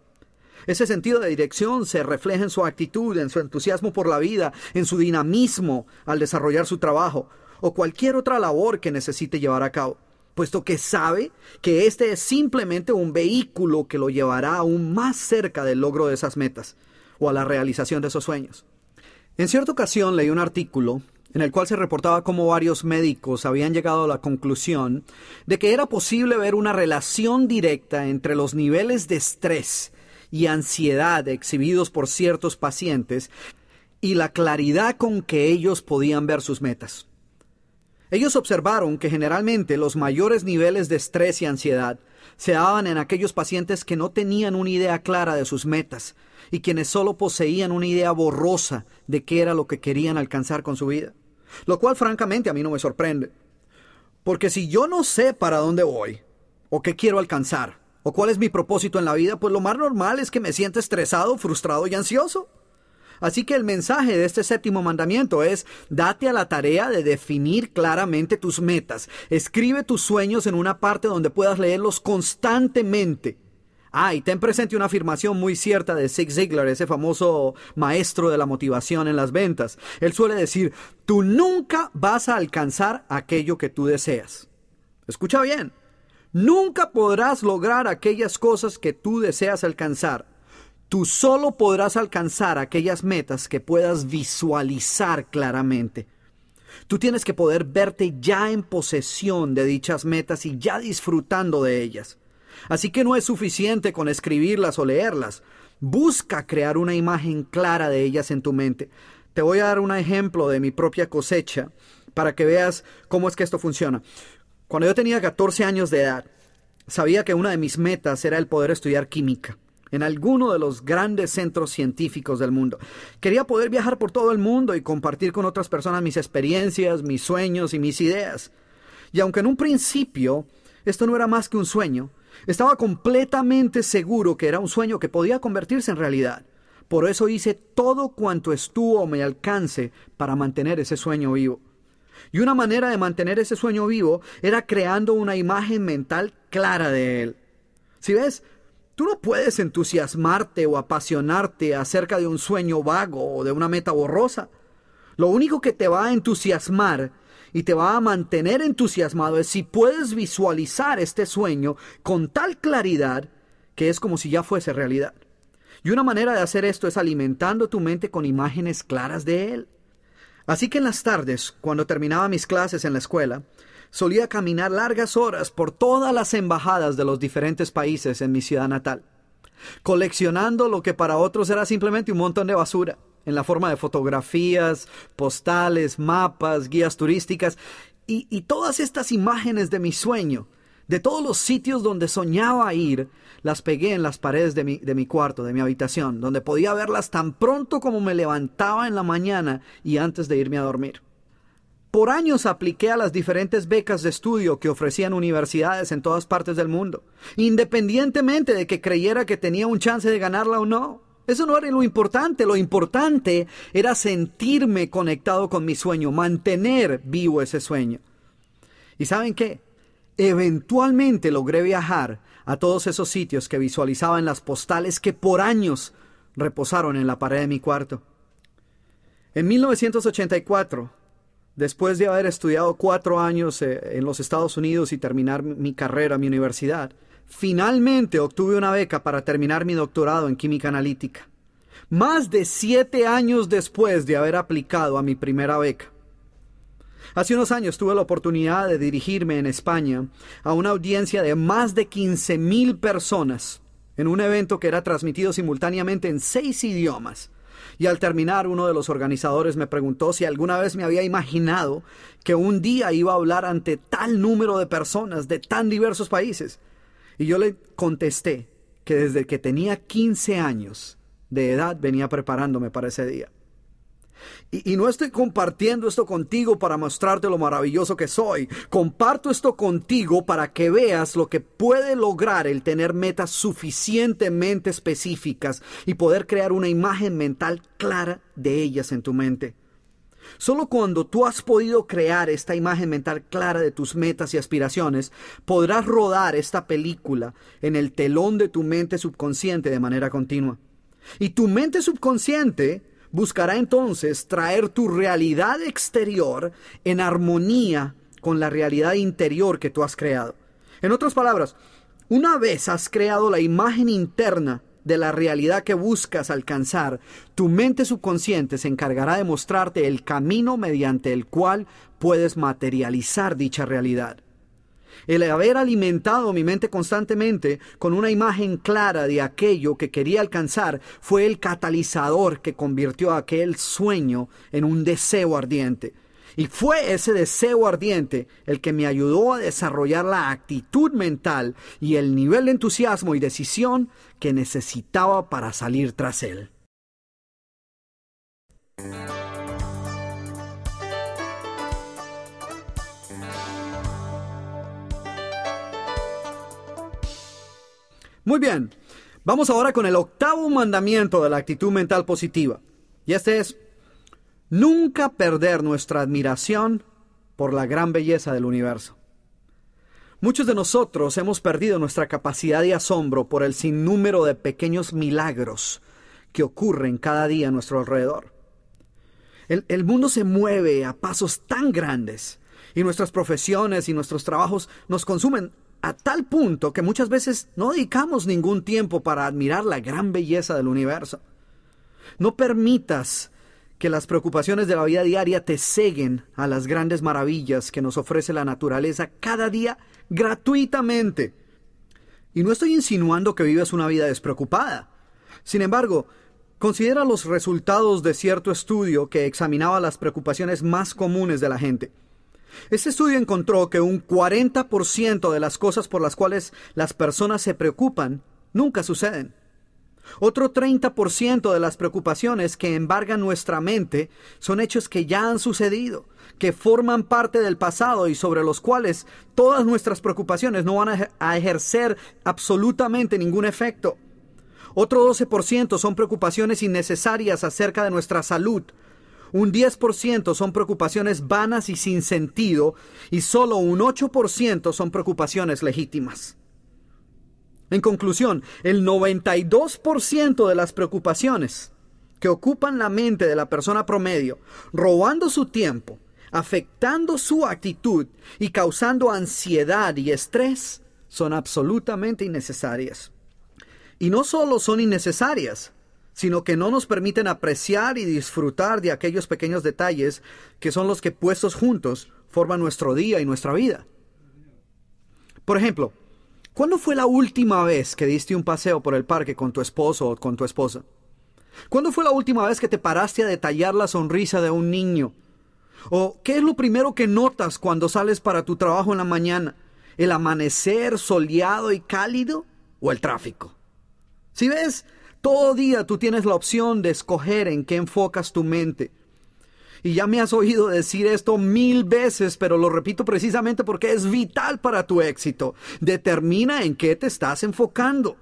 Ese sentido de dirección se refleja en su actitud, en su entusiasmo por la vida, en su dinamismo al desarrollar su trabajo o cualquier otra labor que necesite llevar a cabo, puesto que sabe que este es simplemente un vehículo que lo llevará aún más cerca del logro de esas metas o a la realización de esos sueños. En cierta ocasión leí un artículo en el cual se reportaba cómo varios médicos habían llegado a la conclusión de que era posible ver una relación directa entre los niveles de estrés y ansiedad exhibidos por ciertos pacientes y la claridad con que ellos podían ver sus metas. Ellos observaron que generalmente los mayores niveles de estrés y ansiedad se daban en aquellos pacientes que no tenían una idea clara de sus metas y quienes solo poseían una idea borrosa de qué era lo que querían alcanzar con su vida. Lo cual francamente a mí no me sorprende. Porque si yo no sé para dónde voy o qué quiero alcanzar, ¿O cuál es mi propósito en la vida? Pues lo más normal es que me sienta estresado, frustrado y ansioso. Así que el mensaje de este séptimo mandamiento es, date a la tarea de definir claramente tus metas. Escribe tus sueños en una parte donde puedas leerlos constantemente. Ah, y ten presente una afirmación muy cierta de Zig Ziglar, ese famoso maestro de la motivación en las ventas. Él suele decir, tú nunca vas a alcanzar aquello que tú deseas. Escucha bien, Nunca podrás lograr aquellas cosas que tú deseas alcanzar. Tú solo podrás alcanzar aquellas metas que puedas visualizar claramente. Tú tienes que poder verte ya en posesión de dichas metas y ya disfrutando de ellas. Así que no es suficiente con escribirlas o leerlas. Busca crear una imagen clara de ellas en tu mente. Te voy a dar un ejemplo de mi propia cosecha para que veas cómo es que esto funciona. Cuando yo tenía 14 años de edad, sabía que una de mis metas era el poder estudiar química en alguno de los grandes centros científicos del mundo. Quería poder viajar por todo el mundo y compartir con otras personas mis experiencias, mis sueños y mis ideas. Y aunque en un principio esto no era más que un sueño, estaba completamente seguro que era un sueño que podía convertirse en realidad. Por eso hice todo cuanto estuvo a mi alcance para mantener ese sueño vivo. Y una manera de mantener ese sueño vivo era creando una imagen mental clara de él. Si ves, tú no puedes entusiasmarte o apasionarte acerca de un sueño vago o de una meta borrosa. Lo único que te va a entusiasmar y te va a mantener entusiasmado es si puedes visualizar este sueño con tal claridad que es como si ya fuese realidad. Y una manera de hacer esto es alimentando tu mente con imágenes claras de él. Así que en las tardes, cuando terminaba mis clases en la escuela, solía caminar largas horas por todas las embajadas de los diferentes países en mi ciudad natal, coleccionando lo que para otros era simplemente un montón de basura, en la forma de fotografías, postales, mapas, guías turísticas y, todas estas imágenes de mi sueño de todos los sitios donde soñaba ir, las pegué en las paredes de mi, cuarto, de mi habitación, donde podía verlas tan pronto como me levantaba en la mañana y antes de irme a dormir. Por años apliqué a las diferentes becas de estudio que ofrecían universidades en todas partes del mundo, independientemente de que creyera que tenía un chance de ganarla o no. Eso no era lo importante, lo importante era sentirme conectado con mi sueño, mantener vivo ese sueño. ¿Y saben qué? Eventualmente logré viajar a todos esos sitios que visualizaba en las postales que por años reposaron en la pared de mi cuarto. En 1984, después de haber estudiado cuatro años eh, en los Estados Unidos y terminar mi carrera, en mi universidad, finalmente obtuve una beca para terminar mi doctorado en química analítica. Más de siete años después de haber aplicado a mi primera beca. Hace unos años tuve la oportunidad de dirigirme en España a una audiencia de más de 15 personas en un evento que era transmitido simultáneamente en seis idiomas. Y al terminar, uno de los organizadores me preguntó si alguna vez me había imaginado que un día iba a hablar ante tal número de personas de tan diversos países. Y yo le contesté que desde que tenía 15 años de edad venía preparándome para ese día. Y, no estoy compartiendo esto contigo para mostrarte lo maravilloso que soy. Comparto esto contigo para que veas lo que puede lograr el tener metas suficientemente específicas y poder crear una imagen mental clara de ellas en tu mente. Solo cuando tú has podido crear esta imagen mental clara de tus metas y aspiraciones, podrás rodar esta película en el telón de tu mente subconsciente de manera continua. Y tu mente subconsciente buscará entonces traer tu realidad exterior en armonía con la realidad interior que tú has creado. En otras palabras, una vez has creado la imagen interna de la realidad que buscas alcanzar, tu mente subconsciente se encargará de mostrarte el camino mediante el cual puedes materializar dicha realidad el haber alimentado mi mente constantemente con una imagen clara de aquello que quería alcanzar fue el catalizador que convirtió aquel sueño en un deseo ardiente. Y fue ese deseo ardiente el que me ayudó a desarrollar la actitud mental y el nivel de entusiasmo y decisión que necesitaba para salir tras él. Muy bien, vamos ahora con el octavo mandamiento de la actitud mental positiva. Y este es, nunca perder nuestra admiración por la gran belleza del universo. Muchos de nosotros hemos perdido nuestra capacidad de asombro por el sinnúmero de pequeños milagros que ocurren cada día a nuestro alrededor. El, el, mundo se mueve a pasos tan grandes y nuestras profesiones y nuestros trabajos nos consumen a tal punto que muchas veces no dedicamos ningún tiempo para admirar la gran belleza del universo. No permitas que las preocupaciones de la vida diaria te ceguen a las grandes maravillas que nos ofrece la naturaleza cada día gratuitamente. Y no estoy insinuando que vivas una vida despreocupada. Sin embargo, considera los resultados de cierto estudio que examinaba las preocupaciones más comunes de la gente. Este estudio encontró que un 40% de las cosas por las cuales las personas se preocupan nunca suceden. Otro 30% de las preocupaciones que embargan nuestra mente son hechos que ya han sucedido, que forman parte del pasado y sobre los cuales todas nuestras preocupaciones no van a ejercer absolutamente ningún efecto. Otro 12% son preocupaciones innecesarias acerca de nuestra salud, un 10% son preocupaciones vanas y sin sentido y solo un 8% son preocupaciones legítimas. En conclusión, el 92% de las preocupaciones que ocupan la mente de la persona promedio, robando su tiempo, afectando su actitud y causando ansiedad y estrés, son absolutamente innecesarias. Y no solo son innecesarias, sino que no nos permiten apreciar y disfrutar de aquellos pequeños detalles que son los que puestos juntos forman nuestro día y nuestra vida. Por ejemplo, ¿cuándo fue la última vez que diste un paseo por el parque con tu esposo o con tu esposa? ¿Cuándo fue la última vez que te paraste a detallar la sonrisa de un niño? ¿O qué es lo primero que notas cuando sales para tu trabajo en la mañana? ¿El amanecer soleado y cálido o el tráfico? Si ves, todo día tú tienes la opción de escoger en qué enfocas tu mente. Y ya me has oído decir esto mil veces, pero lo repito precisamente porque es vital para tu éxito. Determina en qué te estás enfocando.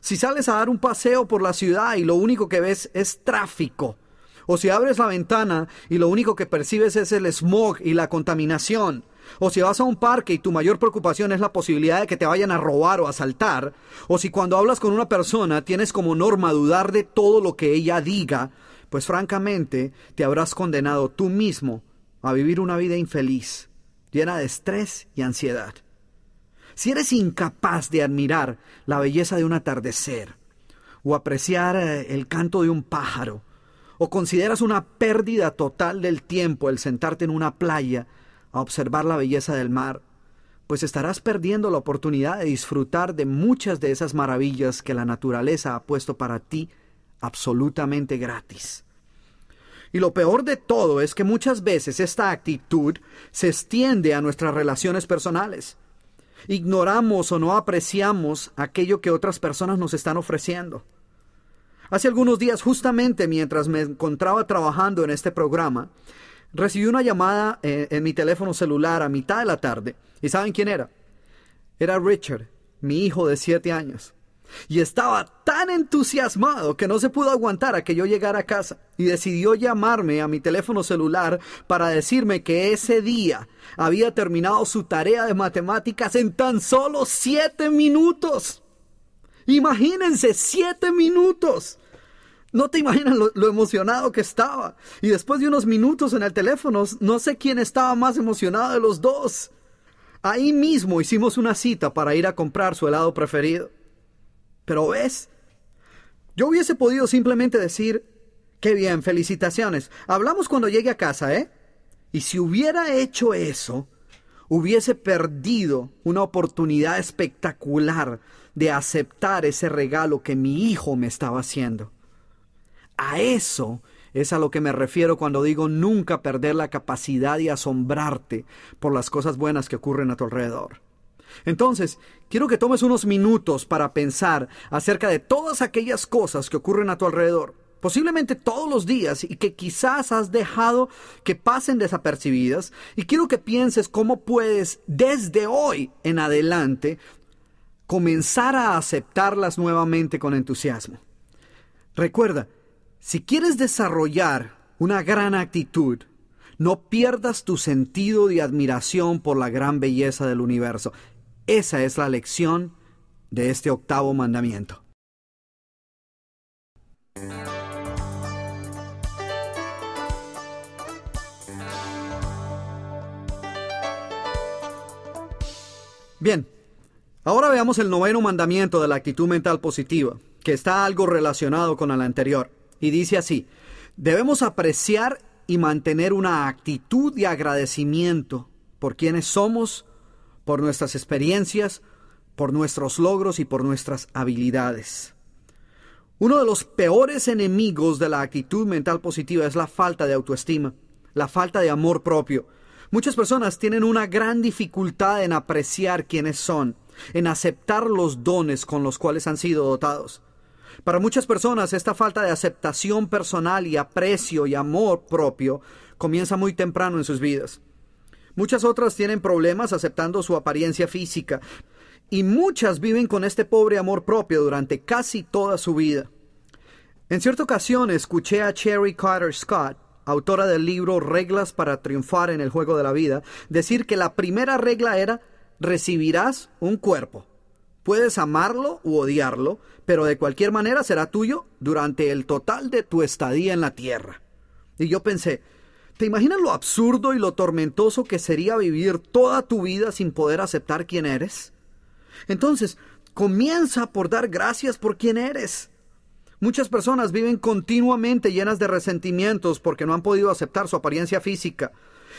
Si sales a dar un paseo por la ciudad y lo único que ves es tráfico, o si abres la ventana y lo único que percibes es el smog y la contaminación, o si vas a un parque y tu mayor preocupación es la posibilidad de que te vayan a robar o asaltar, o si cuando hablas con una persona tienes como norma dudar de todo lo que ella diga, pues francamente te habrás condenado tú mismo a vivir una vida infeliz, llena de estrés y ansiedad. Si eres incapaz de admirar la belleza de un atardecer, o apreciar eh, el canto de un pájaro, o consideras una pérdida total del tiempo el sentarte en una playa a observar la belleza del mar, pues estarás perdiendo la oportunidad de disfrutar de muchas de esas maravillas que la naturaleza ha puesto para ti absolutamente gratis. Y lo peor de todo es que muchas veces esta actitud se extiende a nuestras relaciones personales. Ignoramos o no apreciamos aquello que otras personas nos están ofreciendo. Hace algunos días, justamente mientras me encontraba trabajando en este programa, Recibí una llamada eh, en mi teléfono celular a mitad de la tarde. ¿Y saben quién era? Era Richard, mi hijo de siete años. Y estaba tan entusiasmado que no se pudo aguantar a que yo llegara a casa y decidió llamarme a mi teléfono celular para decirme que ese día había terminado su tarea de matemáticas en tan solo siete minutos. Imagínense, siete minutos. No te imaginas lo, emocionado que estaba. Y después de unos minutos en el teléfono, no sé quién estaba más emocionado de los dos. Ahí mismo hicimos una cita para ir a comprar su helado preferido. Pero ves, yo hubiese podido simplemente decir, qué bien, felicitaciones. Hablamos cuando llegue a casa, ¿eh? Y si hubiera hecho eso, hubiese perdido una oportunidad espectacular de aceptar ese regalo que mi hijo me estaba haciendo. A eso es a lo que me refiero cuando digo nunca perder la capacidad de asombrarte por las cosas buenas que ocurren a tu alrededor. Entonces, quiero que tomes unos minutos para pensar acerca de todas aquellas cosas que ocurren a tu alrededor, posiblemente todos los días y que quizás has dejado que pasen desapercibidas, y quiero que pienses cómo puedes desde hoy en adelante comenzar a aceptarlas nuevamente con entusiasmo. Recuerda, si quieres desarrollar una gran actitud, no pierdas tu sentido de admiración por la gran belleza del universo. Esa es la lección de este octavo mandamiento. Bien, ahora veamos el noveno mandamiento de la actitud mental positiva, que está algo relacionado con el anterior y dice así, debemos apreciar y mantener una actitud de agradecimiento por quienes somos, por nuestras experiencias, por nuestros logros y por nuestras habilidades. Uno de los peores enemigos de la actitud mental positiva es la falta de autoestima, la falta de amor propio. Muchas personas tienen una gran dificultad en apreciar quiénes son, en aceptar los dones con los cuales han sido dotados. Para muchas personas esta falta de aceptación personal y aprecio y amor propio comienza muy temprano en sus vidas. Muchas otras tienen problemas aceptando su apariencia física y muchas viven con este pobre amor propio durante casi toda su vida. En cierta ocasión escuché a Cherry Carter Scott, autora del libro Reglas para triunfar en el juego de la vida, decir que la primera regla era recibirás un cuerpo. Puedes amarlo u odiarlo, pero de cualquier manera será tuyo durante el total de tu estadía en la tierra. Y yo pensé, ¿te imaginas lo absurdo y lo tormentoso que sería vivir toda tu vida sin poder aceptar quién eres? Entonces, comienza por dar gracias por quién eres. Muchas personas viven continuamente llenas de resentimientos porque no han podido aceptar su apariencia física,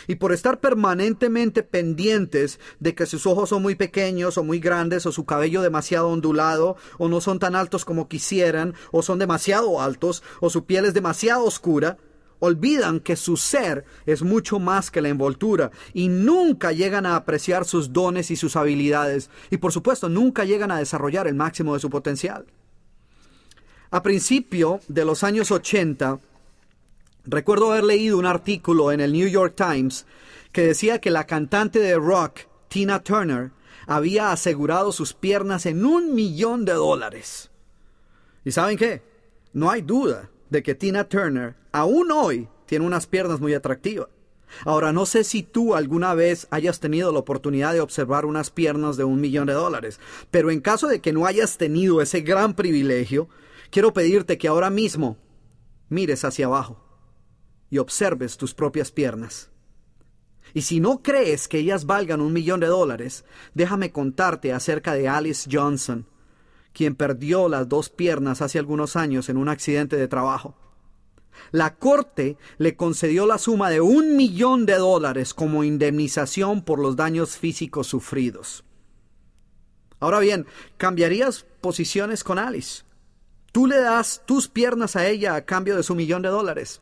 y por estar permanentemente pendientes de que sus ojos son muy pequeños o muy grandes o su cabello demasiado ondulado o no son tan altos como quisieran o son demasiado altos o su piel es demasiado oscura, olvidan que su ser es mucho más que la envoltura y nunca llegan a apreciar sus dones y sus habilidades y por supuesto nunca llegan a desarrollar el máximo de su potencial. A principio de los años 80, Recuerdo haber leído un artículo en el New York Times que decía que la cantante de rock, Tina Turner, había asegurado sus piernas en un millón de dólares. ¿Y saben qué? No hay duda de que Tina Turner aún hoy tiene unas piernas muy atractivas. Ahora, no sé si tú alguna vez hayas tenido la oportunidad de observar unas piernas de un millón de dólares, pero en caso de que no hayas tenido ese gran privilegio, quiero pedirte que ahora mismo mires hacia abajo y observes tus propias piernas. Y si no crees que ellas valgan un millón de dólares, déjame contarte acerca de Alice Johnson, quien perdió las dos piernas hace algunos años en un accidente de trabajo. La corte le concedió la suma de un millón de dólares como indemnización por los daños físicos sufridos. Ahora bien, ¿cambiarías posiciones con Alice? Tú le das tus piernas a ella a cambio de su millón de dólares.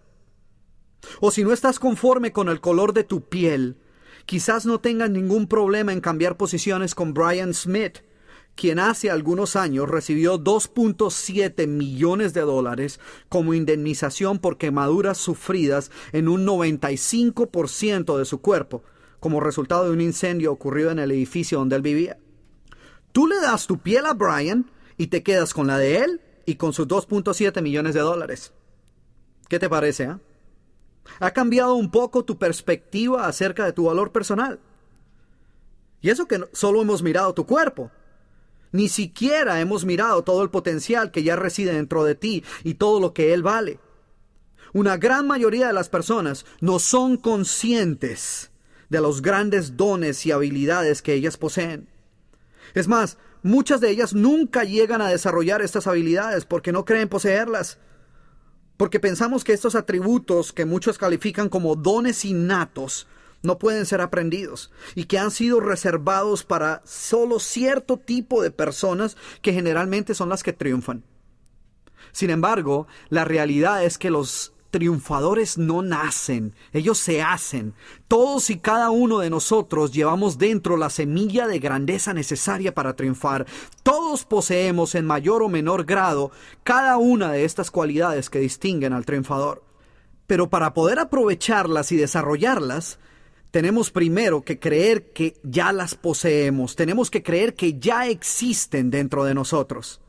O si no estás conforme con el color de tu piel, quizás no tengas ningún problema en cambiar posiciones con Brian Smith, quien hace algunos años recibió 2.7 millones de dólares como indemnización por quemaduras sufridas en un 95% de su cuerpo, como resultado de un incendio ocurrido en el edificio donde él vivía. Tú le das tu piel a Brian y te quedas con la de él y con sus 2.7 millones de dólares. ¿Qué te parece? Eh? Ha cambiado un poco tu perspectiva acerca de tu valor personal. Y eso que solo hemos mirado tu cuerpo. Ni siquiera hemos mirado todo el potencial que ya reside dentro de ti y todo lo que él vale. Una gran mayoría de las personas no son conscientes de los grandes dones y habilidades que ellas poseen. Es más, muchas de ellas nunca llegan a desarrollar estas habilidades porque no creen poseerlas porque pensamos que estos atributos que muchos califican como dones innatos no pueden ser aprendidos y que han sido reservados para solo cierto tipo de personas que generalmente son las que triunfan. Sin embargo, la realidad es que los triunfadores no nacen, ellos se hacen. Todos y cada uno de nosotros llevamos dentro la semilla de grandeza necesaria para triunfar. Todos poseemos en mayor o menor grado cada una de estas cualidades que distinguen al triunfador. Pero para poder aprovecharlas y desarrollarlas, tenemos primero que creer que ya las poseemos, tenemos que creer que ya existen dentro de nosotros.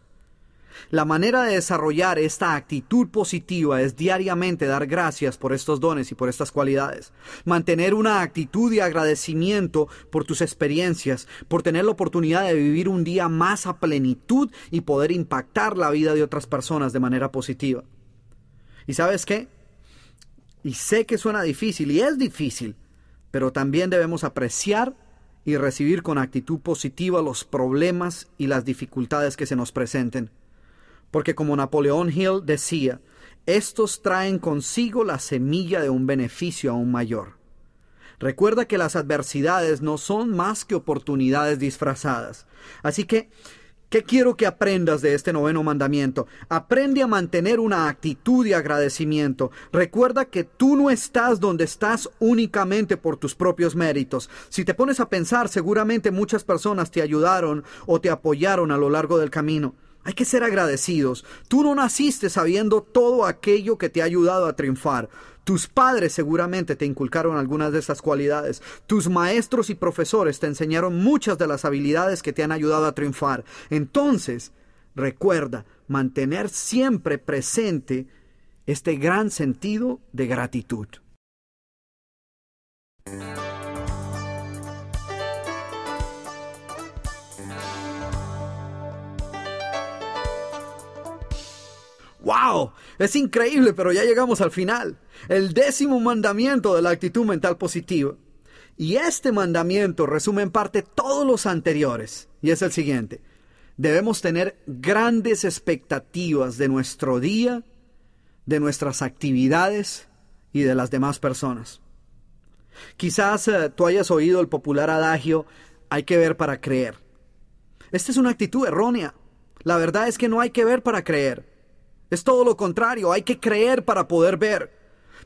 La manera de desarrollar esta actitud positiva es diariamente dar gracias por estos dones y por estas cualidades. Mantener una actitud de agradecimiento por tus experiencias, por tener la oportunidad de vivir un día más a plenitud y poder impactar la vida de otras personas de manera positiva. ¿Y sabes qué? Y sé que suena difícil y es difícil, pero también debemos apreciar y recibir con actitud positiva los problemas y las dificultades que se nos presenten. Porque como Napoleón Hill decía, estos traen consigo la semilla de un beneficio aún mayor. Recuerda que las adversidades no son más que oportunidades disfrazadas. Así que, ¿qué quiero que aprendas de este noveno mandamiento? Aprende a mantener una actitud de agradecimiento. Recuerda que tú no estás donde estás únicamente por tus propios méritos. Si te pones a pensar, seguramente muchas personas te ayudaron o te apoyaron a lo largo del camino. Hay que ser agradecidos. Tú no naciste sabiendo todo aquello que te ha ayudado a triunfar. Tus padres seguramente te inculcaron algunas de esas cualidades. Tus maestros y profesores te enseñaron muchas de las habilidades que te han ayudado a triunfar. Entonces, recuerda mantener siempre presente este gran sentido de gratitud. ¡Wow! Es increíble, pero ya llegamos al final. El décimo mandamiento de la actitud mental positiva. Y este mandamiento resume en parte todos los anteriores, y es el siguiente. Debemos tener grandes expectativas de nuestro día, de nuestras actividades y de las demás personas. Quizás eh, tú hayas oído el popular adagio, hay que ver para creer. Esta es una actitud errónea. La verdad es que no hay que ver para creer. Es todo lo contrario, hay que creer para poder ver.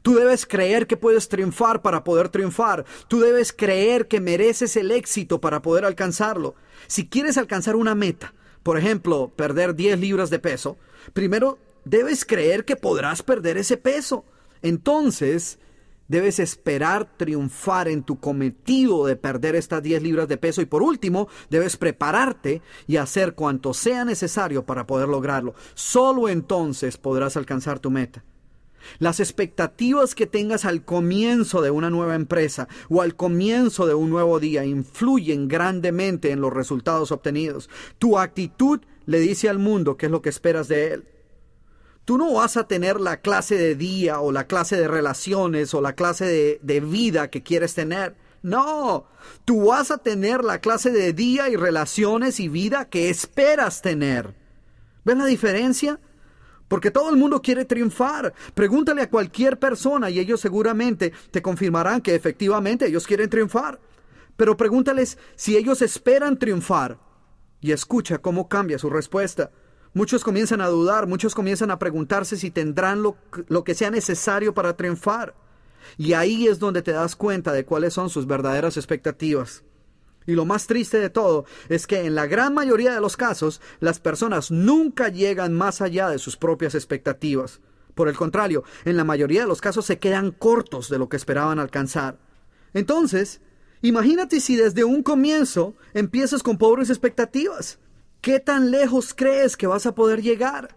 Tú debes creer que puedes triunfar para poder triunfar. Tú debes creer que mereces el éxito para poder alcanzarlo. Si quieres alcanzar una meta, por ejemplo, perder 10 libras de peso, primero debes creer que podrás perder ese peso. Entonces, Debes esperar triunfar en tu cometido de perder estas 10 libras de peso y por último, debes prepararte y hacer cuanto sea necesario para poder lograrlo. Solo entonces podrás alcanzar tu meta. Las expectativas que tengas al comienzo de una nueva empresa o al comienzo de un nuevo día influyen grandemente en los resultados obtenidos. Tu actitud le dice al mundo qué es lo que esperas de él. Tú no vas a tener la clase de día o la clase de relaciones o la clase de, vida que quieres tener. No, tú vas a tener la clase de día y relaciones y vida que esperas tener. ¿Ves la diferencia? Porque todo el mundo quiere triunfar. Pregúntale a cualquier persona y ellos seguramente te confirmarán que efectivamente ellos quieren triunfar. Pero pregúntales si ellos esperan triunfar y escucha cómo cambia su respuesta. Muchos comienzan a dudar, muchos comienzan a preguntarse si tendrán lo, que sea necesario para triunfar. Y ahí es donde te das cuenta de cuáles son sus verdaderas expectativas. Y lo más triste de todo es que en la gran mayoría de los casos las personas nunca llegan más allá de sus propias expectativas. Por el contrario, en la mayoría de los casos se quedan cortos de lo que esperaban alcanzar. Entonces, imagínate si desde un comienzo empiezas con pobres expectativas. ¿Qué tan lejos crees que vas a poder llegar?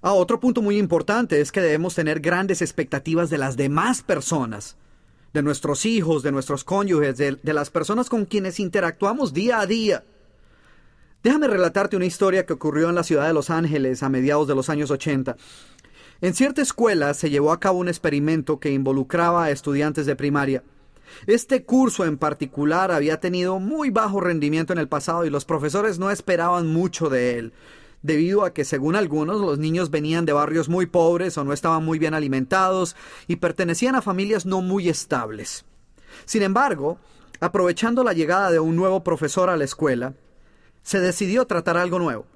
Ah, otro punto muy importante es que debemos tener grandes expectativas de las demás personas, de nuestros hijos, de nuestros cónyuges, de, de las personas con quienes interactuamos día a día. Déjame relatarte una historia que ocurrió en la ciudad de Los Ángeles a mediados de los años 80. En cierta escuela se llevó a cabo un experimento que involucraba a estudiantes de primaria. Este curso en particular había tenido muy bajo rendimiento en el pasado y los profesores no esperaban mucho de él debido a que, según algunos, los niños venían de barrios muy pobres o no estaban muy bien alimentados y pertenecían a familias no muy estables. Sin embargo, aprovechando la llegada de un nuevo profesor a la escuela, se decidió tratar algo nuevo.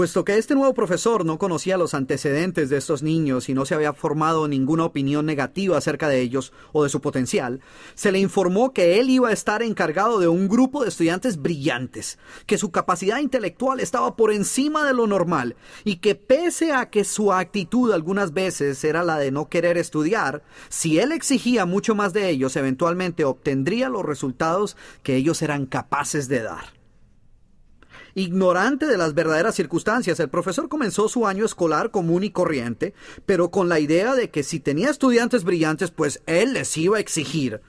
Puesto que este nuevo profesor no conocía los antecedentes de estos niños y no se había formado ninguna opinión negativa acerca de ellos o de su potencial, se le informó que él iba a estar encargado de un grupo de estudiantes brillantes, que su capacidad intelectual estaba por encima de lo normal y que pese a que su actitud algunas veces era la de no querer estudiar, si él exigía mucho más de ellos, eventualmente obtendría los resultados que ellos eran capaces de dar. Ignorante de las verdaderas circunstancias, el profesor comenzó su año escolar común y corriente, pero con la idea de que si tenía estudiantes brillantes, pues él les iba a exigir.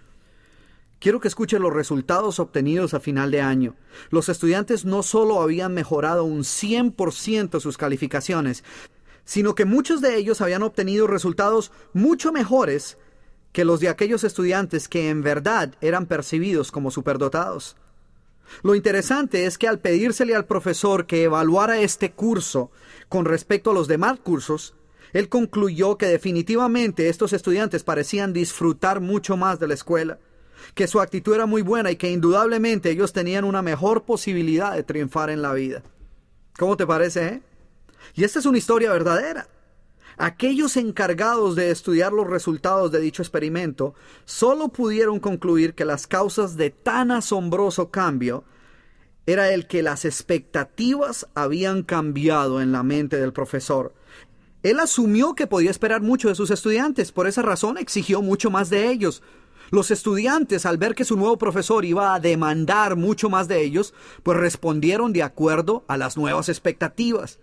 Quiero que escuchen los resultados obtenidos a final de año. Los estudiantes no solo habían mejorado un 100% sus calificaciones, sino que muchos de ellos habían obtenido resultados mucho mejores que los de aquellos estudiantes que en verdad eran percibidos como superdotados. Lo interesante es que al pedírsele al profesor que evaluara este curso con respecto a los demás cursos, él concluyó que definitivamente estos estudiantes parecían disfrutar mucho más de la escuela, que su actitud era muy buena y que indudablemente ellos tenían una mejor posibilidad de triunfar en la vida. ¿Cómo te parece? Eh? Y esta es una historia verdadera. Aquellos encargados de estudiar los resultados de dicho experimento solo pudieron concluir que las causas de tan asombroso cambio era el que las expectativas habían cambiado en la mente del profesor. Él asumió que podía esperar mucho de sus estudiantes, por esa razón exigió mucho más de ellos. Los estudiantes, al ver que su nuevo profesor iba a demandar mucho más de ellos, pues respondieron de acuerdo a las nuevas expectativas.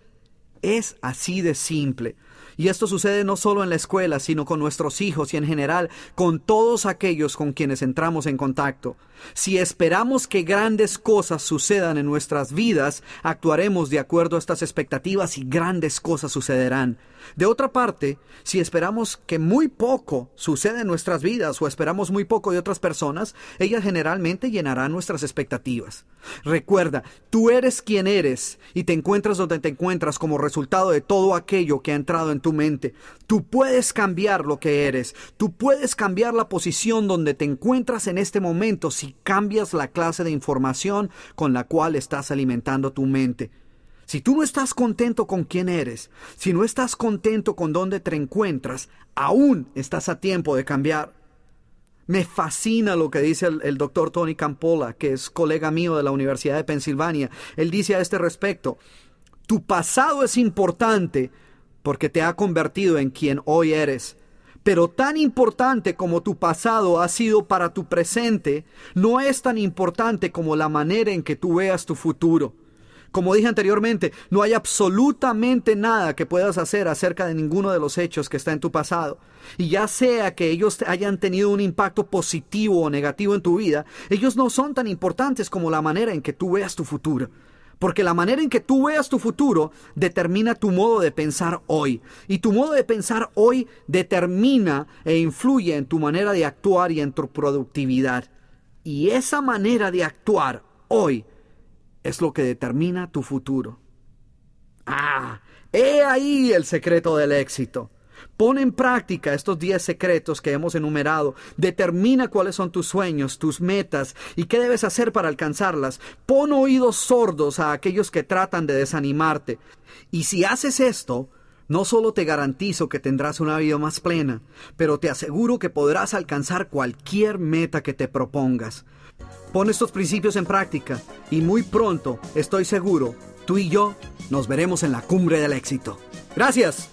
Es así de simple. Y esto sucede no solo en la escuela, sino con nuestros hijos y en general con todos aquellos con quienes entramos en contacto. Si esperamos que grandes cosas sucedan en nuestras vidas, actuaremos de acuerdo a estas expectativas y grandes cosas sucederán. De otra parte, si esperamos que muy poco suceda en nuestras vidas o esperamos muy poco de otras personas, ellas generalmente llenarán nuestras expectativas. Recuerda, tú eres quien eres y te encuentras donde te encuentras como resultado de todo aquello que ha entrado en tu mente. Tú puedes cambiar lo que eres, tú puedes cambiar la posición donde te encuentras en este momento cambias la clase de información con la cual estás alimentando tu mente. Si tú no estás contento con quién eres, si no estás contento con dónde te encuentras, aún estás a tiempo de cambiar. Me fascina lo que dice el, el, doctor Tony Campola, que es colega mío de la Universidad de Pensilvania. Él dice a este respecto, tu pasado es importante porque te ha convertido en quien hoy eres. Pero tan importante como tu pasado ha sido para tu presente, no es tan importante como la manera en que tú veas tu futuro. Como dije anteriormente, no hay absolutamente nada que puedas hacer acerca de ninguno de los hechos que está en tu pasado. Y ya sea que ellos hayan tenido un impacto positivo o negativo en tu vida, ellos no son tan importantes como la manera en que tú veas tu futuro. Porque la manera en que tú veas tu futuro determina tu modo de pensar hoy. Y tu modo de pensar hoy determina e influye en tu manera de actuar y en tu productividad. Y esa manera de actuar hoy es lo que determina tu futuro. Ah, he ahí el secreto del éxito. Pon en práctica estos 10 secretos que hemos enumerado. Determina cuáles son tus sueños, tus metas y qué debes hacer para alcanzarlas. Pon oídos sordos a aquellos que tratan de desanimarte. Y si haces esto, no solo te garantizo que tendrás una vida más plena, pero te aseguro que podrás alcanzar cualquier meta que te propongas. Pon estos principios en práctica y muy pronto, estoy seguro, tú y yo nos veremos en la cumbre del éxito. Gracias.